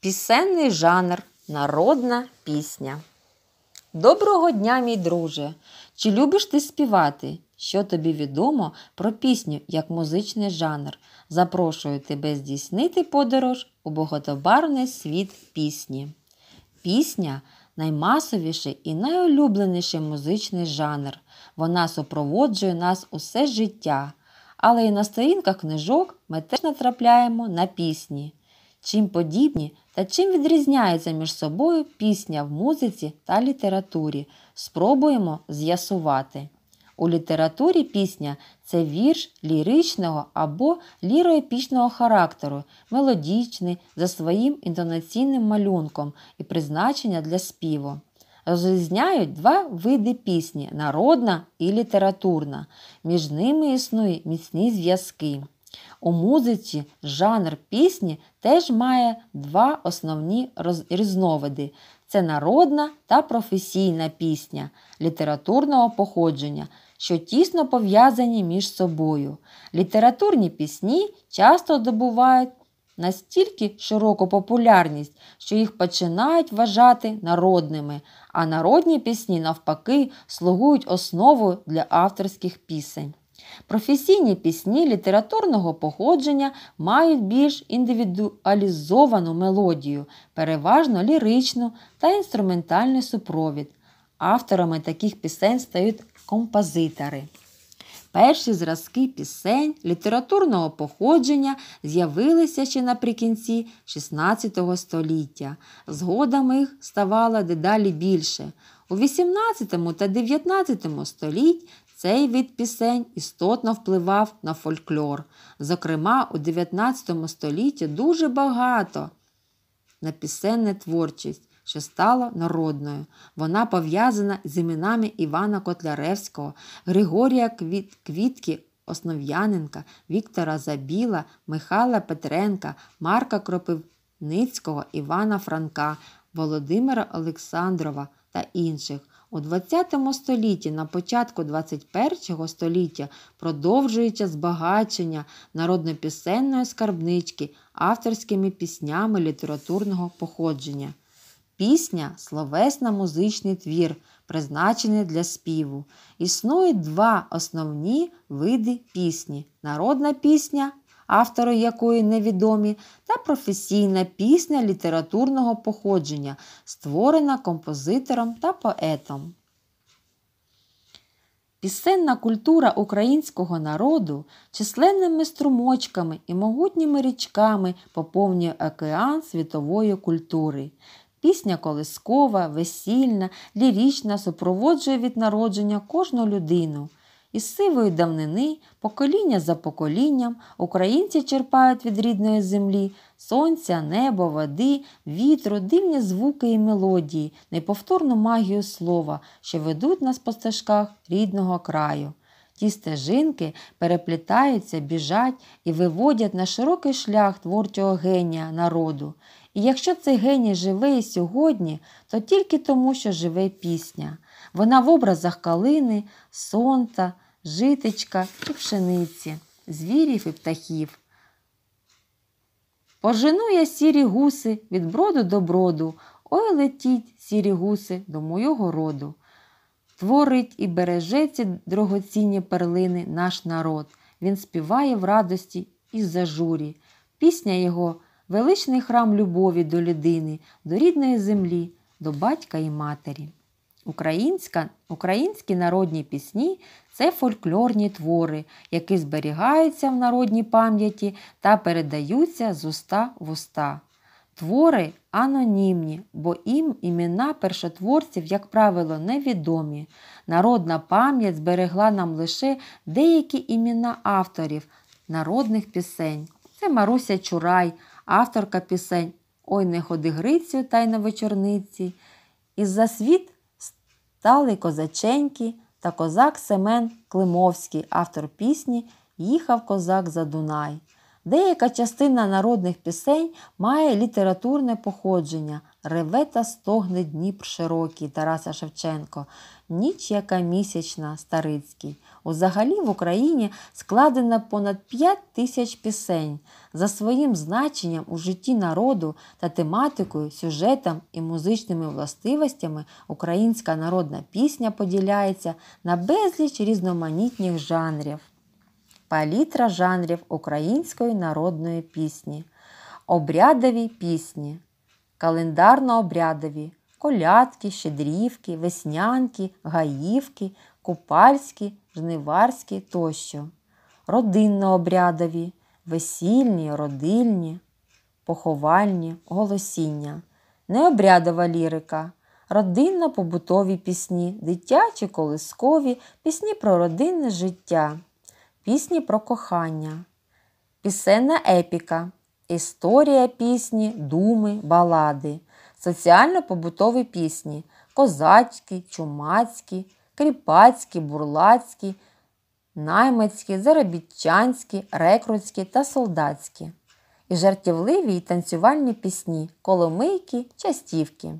Пісенний жанр, народна пісня. Доброго дня, мій друже! Чи любиш ти співати? Що тобі відомо про пісню як музичний жанр? Запрошую тебе здійснити подорож у боготобарний світ пісні. Пісня наймасовіший і найулюбленіший музичний жанр. Вона супроводжує нас усе життя. Але і на сторінках книжок ми теж натрапляємо на пісні чим подібні та чим відрізняються між собою пісня в музиці та літературі. Спробуємо з'ясувати. У літературі пісня це вірш ліричного або ліроепічного характеру, мелодічний за своїм інтонаційним малюнком і призначення для співу. Розрізняють два види пісні народна і літературна. Між ними існують міцні зв'язки. У музиці жанр пісні теж має два основні різновиди це народна та професійна пісня літературного походження, що тісно пов'язані між собою. Літературні пісні часто добувають настільки широку популярність, що їх починають вважати народними, а народні пісні, навпаки, слугують основою для авторських пісень. Професійні пісні літературного походження мають більш індивідуалізовану мелодію, переважно ліричну та інструментальний супровід. Авторами таких пісень стають композитори. Перші зразки пісень літературного походження з'явилися ще наприкінці XVI століття. Згодом їх ставало дедалі більше. У XVIII та XIX століть цей вид пісень істотно впливав на фольклор. Зокрема, у 19 столітті дуже багато на пісенне творчість, що стало народною. Вона пов'язана з іменами Івана Котляревського, Григорія Квітки. Основ'яненка, Віктора Забіла, Михайла Петренка, Марка Кропивницького, Івана Франка, Володимира Олександрова та інших. У ХХ столітті на початку ХХІ століття продовжується збагачення народно-пісенної скарбнички авторськими піснями літературного походження. Пісня словесно музичний твір, призначений для співу. Існують два основні види пісні народна пісня автори якої невідомі, та професійна пісня літературного походження, створена композитором та поетом. Пісенна культура українського народу численними струмочками і могутніми річками поповнює океан світової культури. Пісня колискова, весільна, лірічна супроводжує від народження кожну людину. Із сивої давнини, покоління за поколінням, українці черпають від рідної землі сонця, небо, води, вітру, дивні звуки і мелодії, неповторну магію слова, що ведуть нас по стежках рідного краю. Ті стежинки переплітаються, біжать і виводять на широкий шлях творчого генія народу. І якщо цей геній живе і сьогодні, то тільки тому, що живе пісня. Вона в образах калини, сонта, житечка і пшениці, звірів і птахів. Пожену я сірі гуси від броду до броду, ой летіть сірі гуси до мого роду. Творить і береже ці дрогоцінні перлини наш народ. Він співає в радості і зажурі. Пісня його величний храм любові до людини, до рідної землі, до батька і матері. Українська, Українські народні пісні це фольклорні твори, які зберігаються в народній пам'яті та передаються з уста в уста. Твори анонімні, бо їм імена першотворців, як правило, невідомі. Народна пам'ять зберегла нам лише деякі імена авторів народних пісень. Це Маруся Чурай, авторка пісень Ой не ходи Грицю та й на вечорниці. Із за світ Талий Козаченький та козак Семен Климовський, автор пісні Їхав козак за Дунай. Деяка частина народних пісень має літературне походження Реве та стогне Дніпр широкий Тараса Шевченко, Ніч яка місячна Старицький. Узагалі в Україні складено понад 5 тисяч пісень за своїм значенням у житті народу та тематикою, сюжетом і музичними властивостями українська народна пісня поділяється на безліч різноманітних жанрів палітра жанрів української народної пісні, обрядові пісні, календарно-обрядові, колядки, щедрівки, веснянки, гаївки, купальські, жниварські тощо, родинно-обрядові, весільні, родильні, поховальні, голосіння, необрядова лірика. Родинно-побутові пісні, дитячі, колискові, пісні про родинне життя пісні про кохання, пісенна епіка, історія пісні, думи, балади, соціально-побутові пісні, козацькі, чумацькі, кріпацькі, бурлацькі, наймецькі, заробітчанські, рекрутські та солдатські. І жартівливі й танцювальні пісні, коломийки, частівки.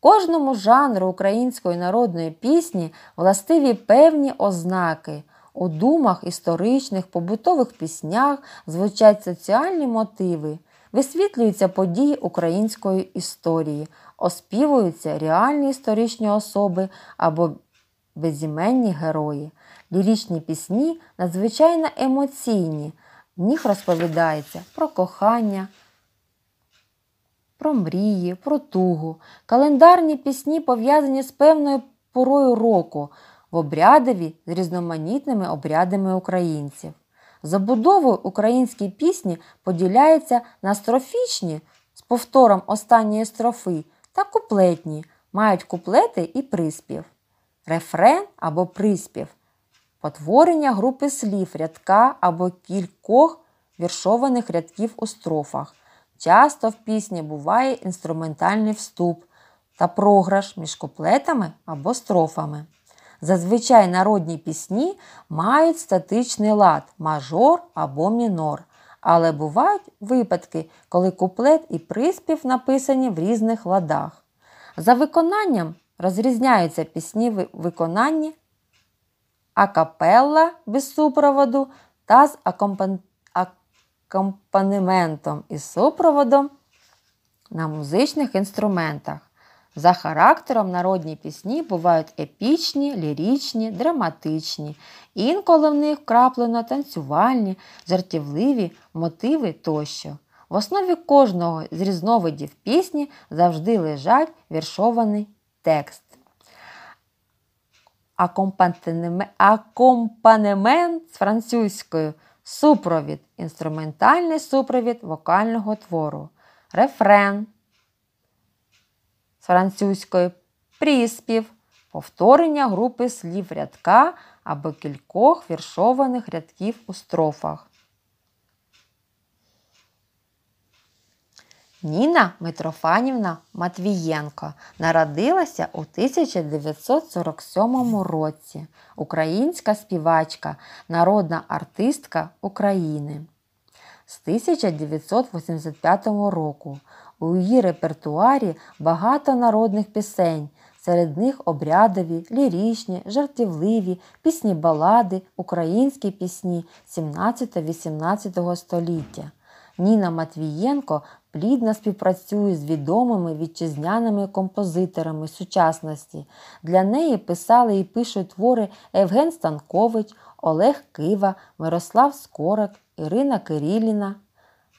Кожному жанру української народної пісні властиві певні ознаки, у думах, історичних, побутових піснях звучать соціальні мотиви, висвітлюються події української історії, оспівуються реальні історичні особи або безіменні герої. Лірічні пісні надзвичайно емоційні. В них розповідається про кохання, про мрії, про тугу. Календарні пісні пов'язані з певною порою року в обрядові з різноманітними обрядами українців. Забудовою української пісні поділяється на строфічні з повтором останньої строфи та куплетні, мають куплети і приспів, рефрен або приспів, потворення групи слів рядка або кількох віршованих рядків у строфах. Часто в пісні буває інструментальний вступ та програш між куплетами або строфами. Зазвичай народні пісні мають статичний лад мажор або мінор. Але бувають випадки, коли куплет і приспів написані в різних ладах. За виконанням розрізняються пісні в виконанні акапелла без супроводу та з акомпанементом і супроводом на музичних інструментах. За характером народні пісні бувають епічні, лірічні, драматичні, інколи в них краплено танцювальні, жартівливі мотиви тощо. В основі кожного з різновидів пісні завжди лежать віршований текст. Акомпанемент з французькою супровід, інструментальний супровід вокального твору, рефрен французької приспів, повторення групи слів рядка або кількох віршованих рядків у строфах. Ніна Митрофанівна Матвієнко народилася у 1947 році. Українська співачка, народна артистка України. З 1985 року у її репертуарі багато народних пісень, серед них обрядові, лірічні, жартівливі, пісні балади, українські пісні 17-18 століття. Ніна Матвієнко плідно співпрацює з відомими вітчизняними композиторами сучасності. Для неї писали і пишуть твори Евген Станкович, Олег Кива, Мирослав Скорик, Ірина Киріліна.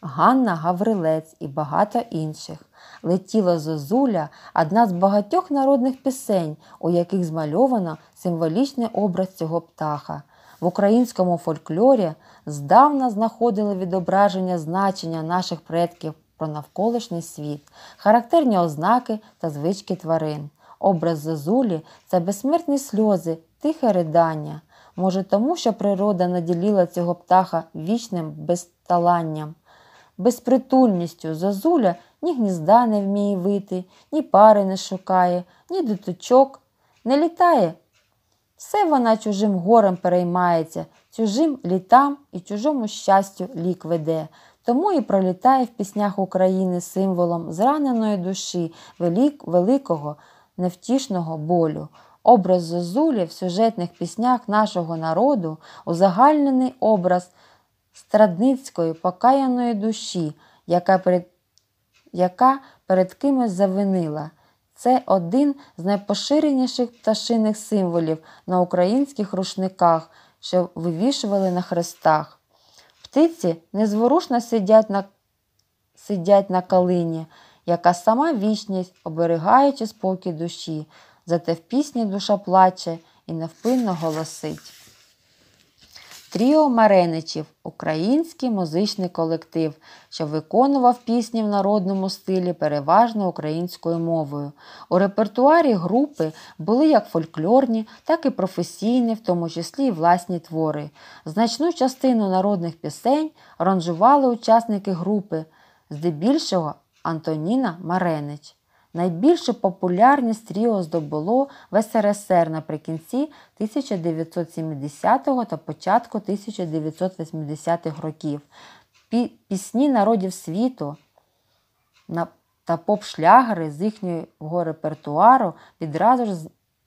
Ганна Гаврилець і багато інших. Летіла зозуля одна з багатьох народних пісень, у яких змальовано символічний образ цього птаха. В українському фольклорі здавна знаходили відображення значення наших предків про навколишній світ, характерні ознаки та звички тварин. Образ зозулі це безсмертні сльози, тихе ридання. Може, тому що природа наділила цього птаха вічним безталанням. Безпритульністю зазуля ні гнізда не вміє вити, ні пари не шукає, ні диточок не літає. Все вона чужим горем переймається, чужим літам і чужому щастю лік веде. Тому і пролітає в піснях України символом зраненої душі велик, великого невтішного болю. Образ зозулі в сюжетних піснях нашого народу узагальнений образ страдницької, покаяної душі, яка перед яка перед кимось завинила. Це один з найпоширеніших пташиних символів на українських рушниках, що вивішували на хрестах. Птиці незворушно сидять на сидять на калині, яка сама вічність, оберігаючи спокій душі, зате в пісні душа плаче і невпинно голосить. Тріо Мареничів український музичний колектив, що виконував пісні в народному стилі переважно українською мовою. У репертуарі групи були як фольклорні, так і професійні, в тому числі і власні твори. Значну частину народних пісень ранжували учасники групи, здебільшого Антоніна Маренич. Найбільшу популярність Ріо здобуло в СРСР наприкінці 1970 го та початку 1980-х років. Пісні народів світу та поп-шлягери з їхнього репертуару відразу ж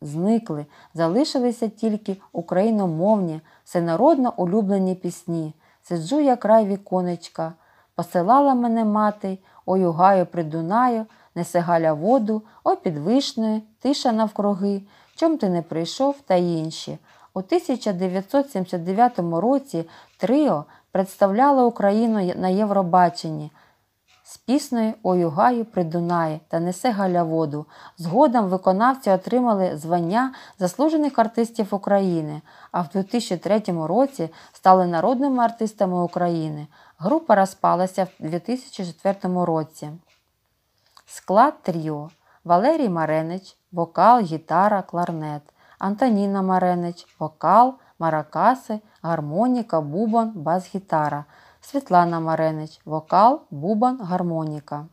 зникли, залишилися тільки україномовні, всенародно улюблені пісні. Сиджу я край віконечка, посилала мене мати, ой, при придунаю несе Галя воду, о, під вишнею, тиша навкруги, чом ти не прийшов та інші. У 1979 році Тріо представляла Україну на Євробаченні з піснею Оюгаю при Дунаї та несе Галя воду. Згодом виконавці отримали звання заслужених артистів України, а в 2003 році стали народними артистами України. Група розпалася в 2004 році. Склад Тріо Валерій Маренич, вокал, гітара, кларнет, Антоніна Маренич, вокал, маракаси, гармоніка, бубон, бас-гітара, Світлана Маренич, вокал, бубон, гармоніка.